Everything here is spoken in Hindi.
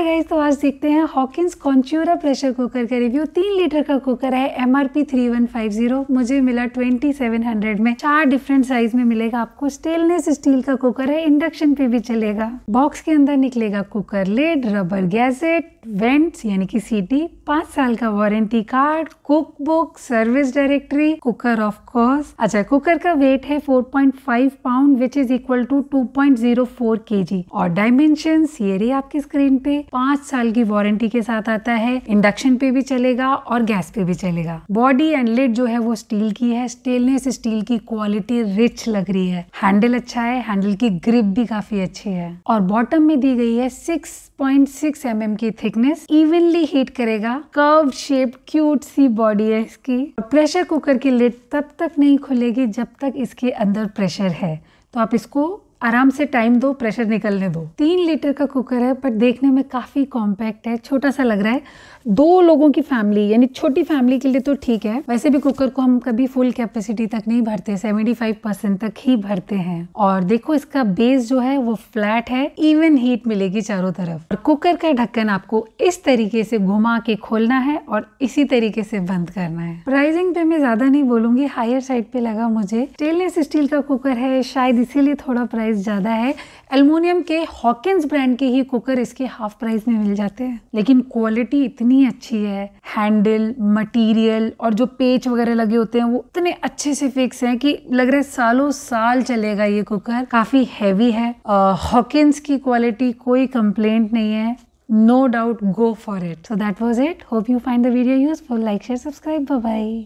हाय गाइस तो आज देखते हैं हॉकिंस कॉन्च्यूरा प्रेशर कुकर का रिव्यू तीन लीटर का कुकर है M R P three one five zero मुझे मिला ट्वेंटी सेवन हंड्रेड में चार डिफरेंट साइज में मिलेगा आपको स्टेनलेस स्टील का कुकर है इंडक्शन पे भी चलेगा बॉक्स के अंदर निकलेगा cooker lid rubber gasket vents यानी कि सीटी पांच साल का warranty card cook book service directory cooker of course अच्छा कुकर का वेट है four point five pound which is equal to two point zero four K G और डायमेंशन ये रही आपकी स्क्रीन पे पांच साल की वारंटी के साथ आता है इंडक्शन पे भी चलेगा और गैस पे भी चलेगा बॉडी एंड लिड जो है वो स्टील की है स्टेनलेस स्टील की क्वालिटी रिच लग रही है हैंडल अच्छा है हैंडल की ग्रिप भी काफी अच्छी है और बॉटम में दी गई है six point six M M की थिकनेस इवनली हीट करेगा कर्व शेप क्यूट सी बॉडी है इसकी प्रेशर कुकर की लिड तब तक नहीं खुलेगी जब तक इसके अंदर प्रेशर है तो आप इसको आराम से टाइम दो प्रेशर निकलने दो तीन लीटर का कुकर है पर देखने में काफ़ी कॉम्पैक्ट है छोटा सा लग रहा है दो लोगों की फैमिली यानी छोटी फैमिली के लिए तो ठीक है वैसे भी कुकर को हम कभी फुल कैपेसिटी तक नहीं भरते सेवेंटी फाइव परसेंट तक ही भरते हैं और देखो इसका बेस जो है वो फ्लैट है इवन हीट मिलेगी चारों तरफ और कुकर का ढक्कन आपको इस तरीके से घुमा के खोलना है और इसी तरीके से बंद करना है प्राइसिंग पे मैं ज्यादा नहीं बोलूंगी हायर साइड पे लगा मुझे स्टेनलेस स्टील का कुकर है शायद इसीलिए थोड़ा प्राइस प्राइस ज़्यादा है एलमोनियम के हॉकिंस ब्रांड के ही कुकर इसके हाफ प्राइस में मिल जाते हैं लेकिन क्वालिटी इतनी अच्छी है हैंडल मटेरियल और जो पेच वगैरह लगे होते हैं वो इतने अच्छे से फिक्स हैं कि लग रहा है सालों साल चलेगा ये कुकर काफ़ी हैवी है हॉकिंस की क्वालिटी कोई कंप्लेंट नहीं है no doubt go for it so that was it hope you find the video useful like share subscribe bye bye